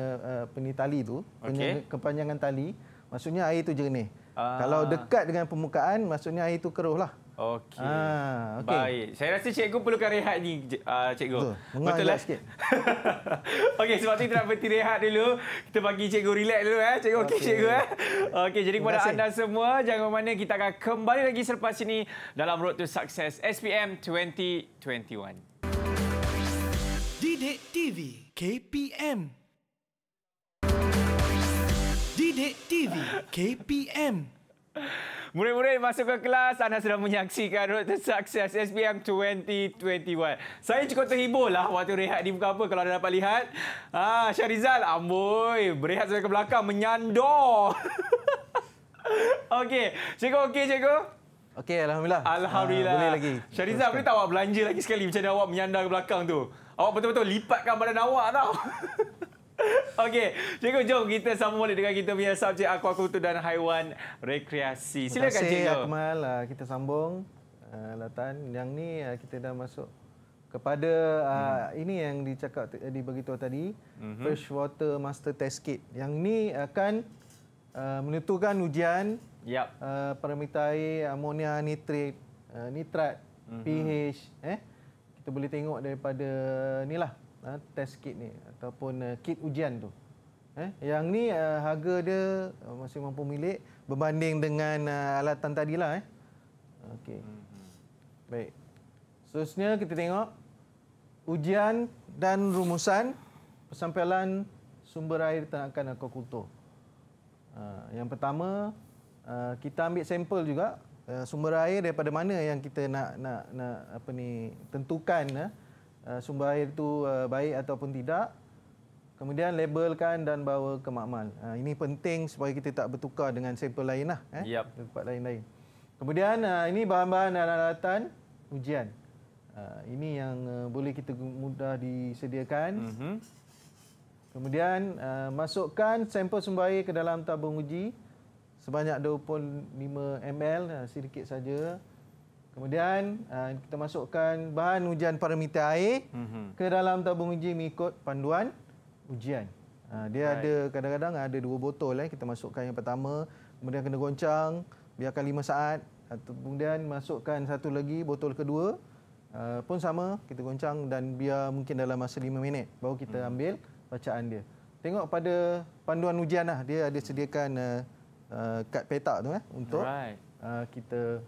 apa uh, ni tali tu, okay. kepanjangan tali, maksudnya air tu jernih. Ah. Uh. Kalau dekat dengan permukaan, maksudnya air tu keruhlah. Okey. Ah, okay. Baik. Saya rasa cikgu perlukan rehat ni, uh, cikgu. Betul. Betul lah. sikit. okey, sebab tu kita nak berhenti rehat dulu. Kita bagi cikgu relax dulu. Eh. Cikgu, okey, okay, cikgu. Eh. Okey, jadi kepada anda semua, jangan mana kita akan kembali lagi selepas ini dalam Road to Success SPM 2021. Didik TV KPM Didik TV KPM Murid-murid masuk ke kelas, anda sudah menyaksikan Road to Success SPM 2021. Saya cukup terhibur lah waktu rehat di buka apa kalau anda dapat lihat. Ah, Syarizal, amboi, berehat sampai ke belakang, menyandor. okey, cikgu okey cikgu? Okey, Alhamdulillah. Ah, Alhamdulillah. Ha, boleh lagi. Syarizal, boleh tak awak belanja lagi sekali macam mana awak menyandar ke belakang tu? Awak betul-betul lipatkan badan awak tau. Okey, cikgu jom kita sama balik dengan kita punya subjek aquaculture dan haiwan rekreasi. Silakan cikgu. Terima kasih Akmal. Ah, kita sambung. Ah, Latan, yang ni ah, kita dah masuk kepada hmm. uh, ini yang dicakap eh, diberitahu tadi hmm. fresh water master test kit yang ni akan uh, menentukan ujian yep. parameter air amonia nitrit nitrat hmm. pH eh kita boleh tengok daripada ni lah uh, test kit ni ataupun uh, kit ujian tu. Eh, yang ni uh, harga dia uh, masih mampu milik berbanding dengan uh, alatan tadilah eh. Okey. Hmm. Baik. Seterusnya kita tengok ujian dan rumusan persampailan sumber air tenakan akuakultur. Uh, yang pertama uh, kita ambil sampel juga uh, sumber air daripada mana yang kita nak nak nak apa ni tentukan uh, Eh, sumber air itu eh, baik ataupun tidak. Kemudian labelkan dan bawa ke makmal. Eh, ini penting supaya kita tak bertukar dengan sampel lain. Lah, eh? yep. Tempat lain-lain. Kemudian ini bahan-bahan dan alatan ujian. Ini yang boleh kita mudah disediakan. Mm -hmm. Kemudian masukkan sampel sumber air ke dalam tabung uji. Sebanyak 25 ml, sedikit saja. Kemudian uh, kita masukkan bahan ujian parameter air mhm. ke dalam tabung uji mengikut panduan ujian. Uh, dia right. ada kadang-kadang ada dua botol. Eh, kita masukkan yang pertama, kemudian kena goncang, biarkan lima saat. Kemudian masukkan satu lagi botol kedua uh, pun sama. Kita goncang dan biar mungkin dalam masa lima minit baru kita mhm. ambil bacaan dia. Tengok pada panduan ujian, lah, dia ada sediakan kad petak tu eh, untuk right. kita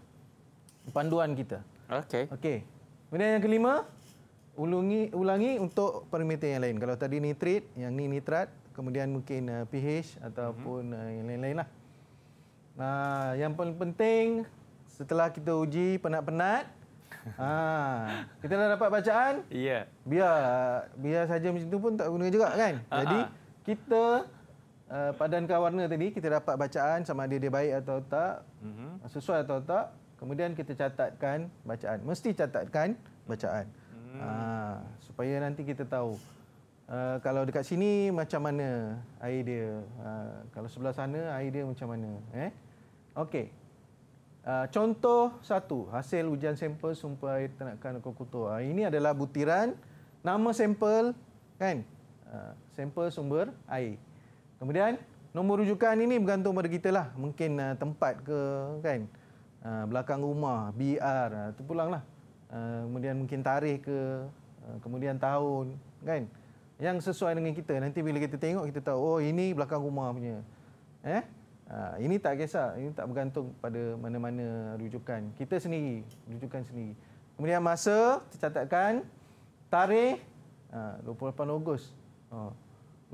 panduan kita. Okey. Okey. Kemudian yang kelima, ulangi ulangi untuk parameter yang lain. Kalau tadi nitrit, yang ni nitrat, kemudian mungkin uh, pH ataupun mm uh, yang lain-lain lah. Nah, uh, yang paling penting setelah kita uji penat-penat, ha, kita dah dapat bacaan. Iya. Yeah. Biar biar saja macam tu pun tak guna juga kan. Uh -huh. Jadi kita uh, padankan warna tadi, kita dapat bacaan sama ada dia baik atau tak, mm -hmm. sesuai atau tak. Kemudian kita catatkan bacaan. Mesti catatkan bacaan. Hmm. Aa, ah, supaya nanti kita tahu. Uh, kalau dekat sini macam mana air dia. Uh, kalau sebelah sana air dia macam mana. Eh? Okey. Uh, contoh satu. Hasil ujian sampel sumpah air ternakan kokotor. Uh, ini adalah butiran. Nama sampel. kan? Uh, sampel sumber air. Kemudian nombor rujukan ini bergantung pada kita lah. Mungkin uh, tempat ke kan. Ah, belakang rumah, BR, ah, tu pulanglah. Ah, kemudian mungkin tarikh ke, kemudian tahun, kan? Yang sesuai dengan kita. Nanti bila kita tengok, kita tahu, oh ini belakang rumah punya. Eh? Ini tak kisah, ini tak bergantung pada mana-mana rujukan. Kita sendiri, rujukan sendiri. Kemudian masa, tercatatkan, tarikh, 28 Ogos. Oh,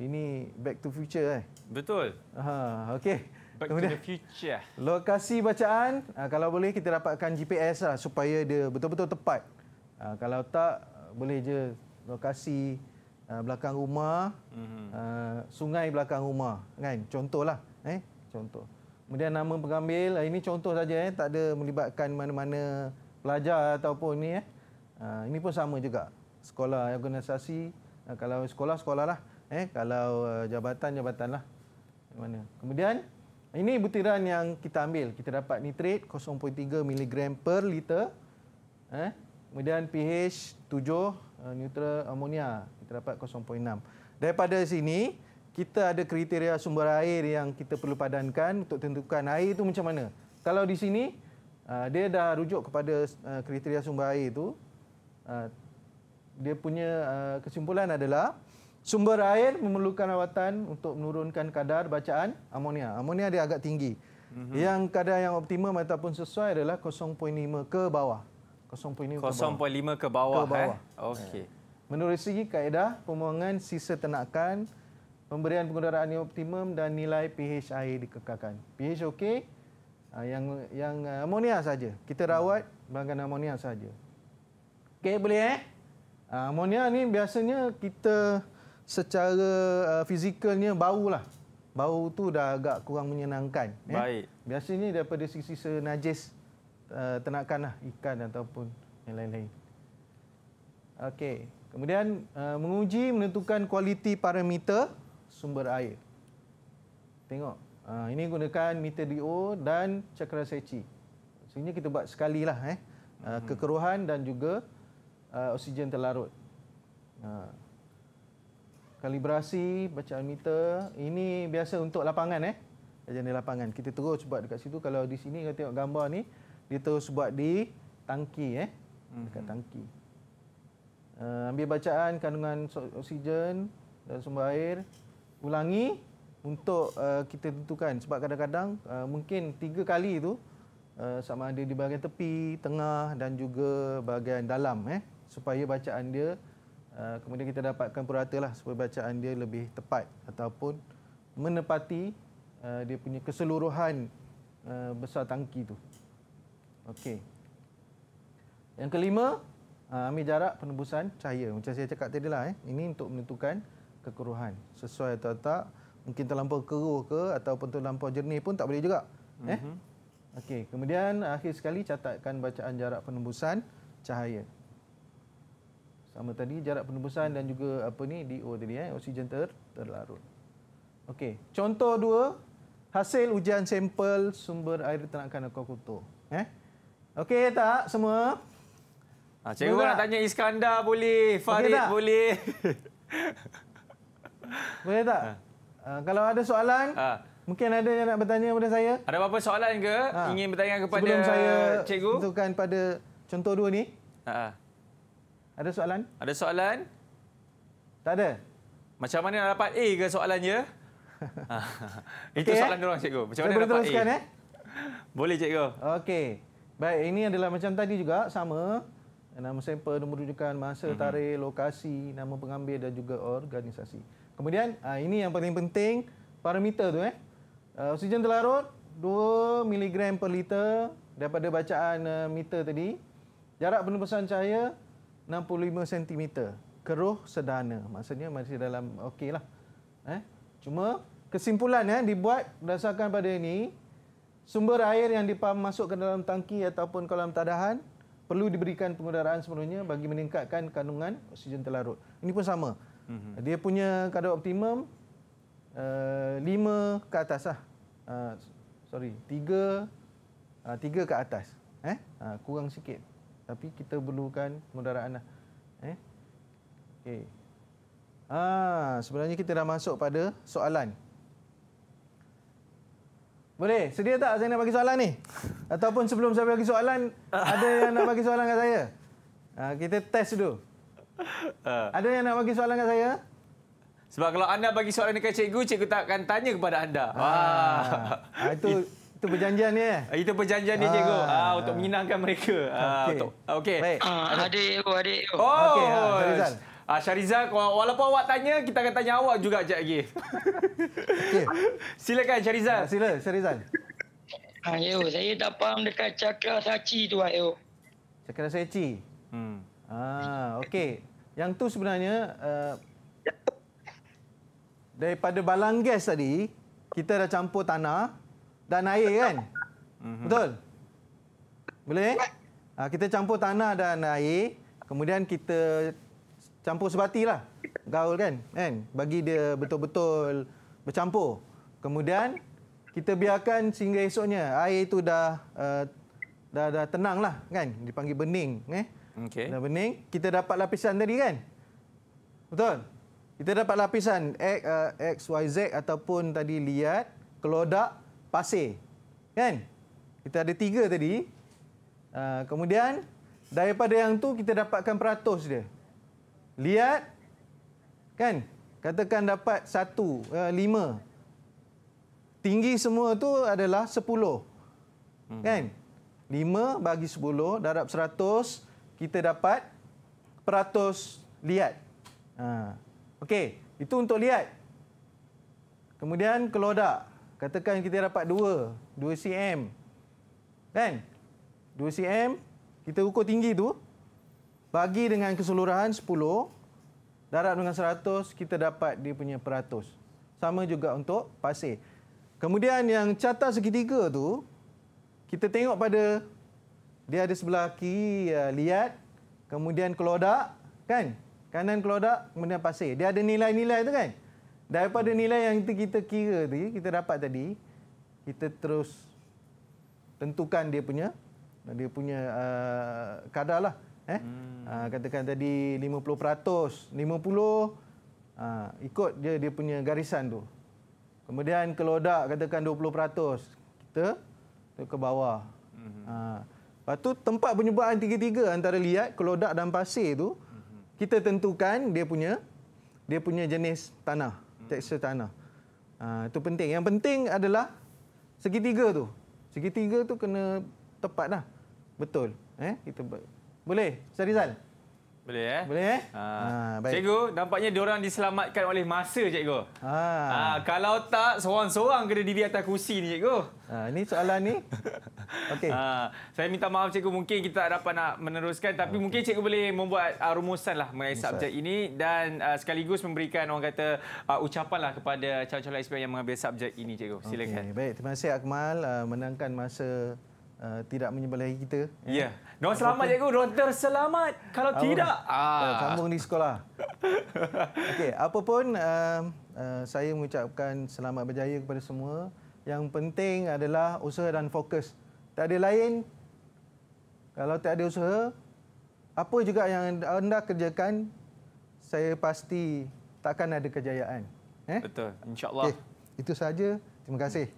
ini back to future, eh? Betul. Ha, okay. Okay. Back Kemudian, to the future. Lokasi bacaan, ah, kalau boleh kita dapatkan GPS lah supaya dia betul-betul tepat. Ah, kalau tak, boleh je lokasi ah, belakang rumah, mm-hmm. sungai belakang rumah. Kan? lah, Eh? Contoh. Kemudian nama pengambil, ini contoh saja. Eh? Tak ada melibatkan mana-mana pelajar ataupun ini. Eh? Ini pun sama juga. Sekolah, organisasi. Kalau sekolah, sekolah lah. Eh? Kalau jabatan, jabatan lah. Mana? Kemudian, ini butiran yang kita ambil. Kita dapat nitrit 0.3 mg per liter. Eh? Kemudian pH 7 eh, neutral amonia. Kita dapat 0.6. Daripada sini, kita ada kriteria sumber air yang kita perlu padankan untuk tentukan air itu macam mana. Kalau di sini, eh, dia dah rujuk kepada eh, kriteria sumber air itu. dia punya kesimpulan adalah sumber air memerlukan rawatan untuk menurunkan kadar bacaan amonia. Amonia dia agak tinggi. Mm-hmm. Yang kadar yang optimum ataupun sesuai adalah 0.5 ke bawah. 0.5 ke bawah. 0.5 ke bawah. Ke bawah. Eh? bawah. Okey. Eh. Menurut segi kaedah pembuangan sisa tenakan, pemberian pengudaraan yang optimum dan nilai pH air dikekalkan. pH okey, ah, yang yang ah, amonia saja. Kita rawat bahagian amonia saja. Okey boleh eh? Ah, amonia ni biasanya kita secara uh, fizikalnya lah, Bau tu dah agak kurang menyenangkan. Ya. Baik. Biasanya daripada sisa-sisa najis uh, ternakanlah ikan ataupun yang lain-lain. Okey. Kemudian uh, menguji menentukan kualiti parameter sumber air. Tengok. Uh, ini gunakan meter DO dan cakera seci. Sebenarnya kita buat sekali lah. Eh? Uh, hmm. kekeruhan dan juga uh, oksigen terlarut. Uh, kalibrasi bacaan meter ini biasa untuk lapangan eh jenis lapangan kita terus buat dekat situ kalau di sini kita tengok gambar ni dia terus buat di tangki eh dekat mhm. tangki uh, ambil bacaan kandungan oksigen dan sumber air ulangi untuk uh, kita tentukan sebab kadang-kadang uh, mungkin tiga kali tu uh, sama ada di bahagian tepi tengah dan juga bahagian dalam eh supaya bacaan dia Eh, kemudian kita dapatkan purata lah supaya bacaan dia lebih tepat ataupun menepati eh, dia punya keseluruhan eh, besar tangki tu. Okey. Yang kelima, uh, ambil jarak penebusan cahaya. Macam saya cakap tadi lah, ini untuk menentukan kekeruhan. Sesuai atau tak, mungkin terlampau keruh ke ataupun terlampau jernih pun tak boleh juga. Eh? Mhm. Okey, kemudian akhir sekali catatkan bacaan jarak penembusan cahaya sama tadi jarak penembusan dan juga apa ni DO tadi eh oksigen ter terlarut. Okey, contoh dua hasil ujian sampel sumber air ternakan akuakultur. Eh? Okey tak semua? Ha, cikgu nak tanya Iskandar boleh, Farid okay, boleh. boleh tak? Ha. Ha, kalau ada soalan, ha. mungkin ada yang nak bertanya kepada saya. Ada apa-apa soalan ke? Ha. Ingin bertanya kepada cikgu? Sebelum saya cikgu? tentukan pada contoh dua ni. Ha. Ada soalan? Ada soalan? Tak ada. Macam mana nak dapat A ke eh? soalan dia? Itu soalan eh? diorang, cikgu. Macam Saya mana nak dapat A? Eh? Boleh, cikgu. Okey. Baik, ini adalah macam tadi juga, sama. Nama sampel, nombor rujukan, masa, mm -hmm. tarikh, lokasi, nama pengambil dan juga organisasi. Kemudian, ah, ini yang paling penting, parameter tu. Eh? Ah, oksigen terlarut, 2 mg per liter daripada bacaan ah, meter tadi. Jarak penumpasan cahaya, 65 cm keruh sederhana maksudnya masih dalam okeylah eh cuma kesimpulannya eh dibuat berdasarkan pada ini sumber air yang dimasuk ke dalam tangki ataupun kolam tadahan perlu diberikan pengudaraan sepenuhnya bagi meningkatkan kandungan oksigen terlarut ini pun sama mm-hmm. dia punya kadar optimum uh, eh, 5 ke atas lah. uh, sorry tiga uh, eh, 3 ke atas eh uh, kurang sikit tapi kita perlukan mudaraan lah. Eh? Okay. Ah, sebenarnya kita dah masuk pada soalan. Boleh? Sedia tak saya nak bagi soalan ni? Ataupun sebelum saya bagi soalan, ada yang nak bagi soalan kat saya? Ah, kita test dulu. Ah. Ada yang nak bagi soalan kat saya? Sebab kalau anda bagi soalan dekat cikgu, cikgu tak akan tanya kepada anda. Ah, ah itu Itu perjanjian dia. Eh? Itu perjanjian dia cikgu. Ah, ah untuk menyenangkan mereka. Ah untuk. Ah, okey. Ah, adik, adik. Oh, Rizal. Ah Syarizal, walaupun awak tanya, kita akan tanya awak juga Jack lagi. Okey. Silakan Syarizal. Sila, Syarizal. Ha, yo, saya tak faham dekat Cakra Saci tu, yo. Cakra Saci. Hmm. Ah, okey. Yang tu sebenarnya uh, daripada balang gas tadi, kita dah campur tanah, dan air kan? mm Betul? Boleh? Ha, kita campur tanah dan air. Kemudian kita campur sebati lah. Gaul kan? kan? Bagi dia betul-betul bercampur. Kemudian kita biarkan sehingga esoknya air itu dah, uh, dah dah tenang lah kan? Dipanggil bening. Eh? Okay. Dah bening. Kita dapat lapisan tadi kan? Betul? Kita dapat lapisan X, uh, X, Y, Z ataupun tadi liat, kelodak, pasir. Kan? Kita ada tiga tadi. Ah, kemudian, daripada yang tu kita dapatkan peratus dia. Lihat. Kan? Katakan dapat satu, eh, lima. Tinggi semua tu adalah sepuluh. Hmm. Kan? Lima bagi sepuluh, darab seratus, kita dapat peratus lihat. Ha. Okey, itu untuk lihat. Kemudian, kelodak. Katakan kita dapat 2, 2 cm. Kan? 2 cm, kita ukur tinggi tu bagi dengan keseluruhan 10, darab dengan 100, kita dapat dia punya peratus. Sama juga untuk pasir. Kemudian yang carta segitiga tu kita tengok pada dia ada sebelah kiri uh, liat, kemudian kelodak, kan? Kanan kelodak, kemudian pasir. Dia ada nilai-nilai tu kan? daripada nilai yang kita, kita kira tadi, kita dapat tadi, kita terus tentukan dia punya dia punya uh, kadar lah. Eh? Hmm. Uh, katakan tadi 50%, 50 uh, ikut dia dia punya garisan tu. Kemudian kelodak katakan 20%, kita ke bawah. Hmm. Uh, lepas tu tempat penyebaran tiga-tiga antara liat, kelodak dan pasir tu, hmm. kita tentukan dia punya dia punya jenis tanah tekstur tanah. Uh, itu penting. Yang penting adalah segitiga tu. Segitiga tu kena tepat dah. Betul. Eh, kita ber... Boleh, Ustaz Rizal? Boleh eh? Boleh eh? Ha. Ha, cikgu, nampaknya orang diselamatkan oleh masa, cikgu. Ha. Ha, kalau tak, seorang-seorang kena di atas kursi ni, cikgu. Ha, ini soalan ni Okay. Ha, ah, saya minta maaf cikgu mungkin kita tak dapat nak meneruskan tapi okay. mungkin cikgu boleh membuat uh, rumusan lah mengenai Rumusat. subjek ini dan uh, sekaligus memberikan orang kata uh, ucapan lah kepada calon-calon SPM yang mengambil subjek ini cikgu. Silakan. Okay. Baik, terima kasih Akmal uh, menangkan masa Uh, tidak menyebelahi kita. Ya. Yeah. Doktor selamat cikgu, doktor terselamat. Kalau apa, tidak, ah. Uh, di sekolah. Okey, apa pun uh, uh, saya mengucapkan selamat berjaya kepada semua. Yang penting adalah usaha dan fokus. Tak ada lain. Kalau tak ada usaha, apa juga yang anda kerjakan, saya pasti takkan ada kejayaan. Eh? Betul. InsyaAllah. Okay. Eh, itu saja. Terima kasih.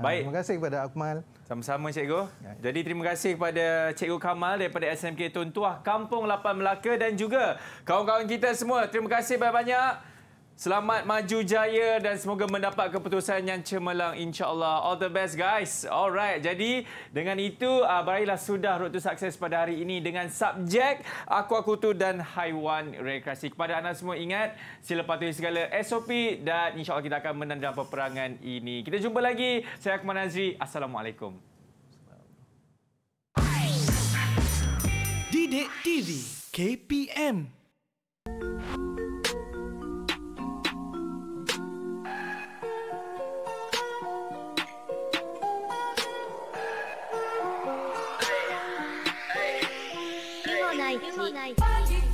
Ah, Baik. Terima kasih kepada Akmal. Sama-sama, Cikgu. Ya. Jadi terima kasih kepada Cikgu Kamal daripada SMK Tuan Kampung 8 Melaka dan juga kawan-kawan kita semua. Terima kasih banyak-banyak. Selamat maju jaya dan semoga mendapat keputusan yang cemerlang insya-Allah. All the best guys. Alright. Jadi dengan itu uh, ah, barilah sudah road sukses pada hari ini dengan subjek aquakultur dan haiwan rekreasi. Kepada anda semua ingat sila patuhi segala SOP dan insya-Allah kita akan menanda peperangan ini. Kita jumpa lagi. Saya Akmal Nazri. Assalamualaikum. Didik TV KPM ない。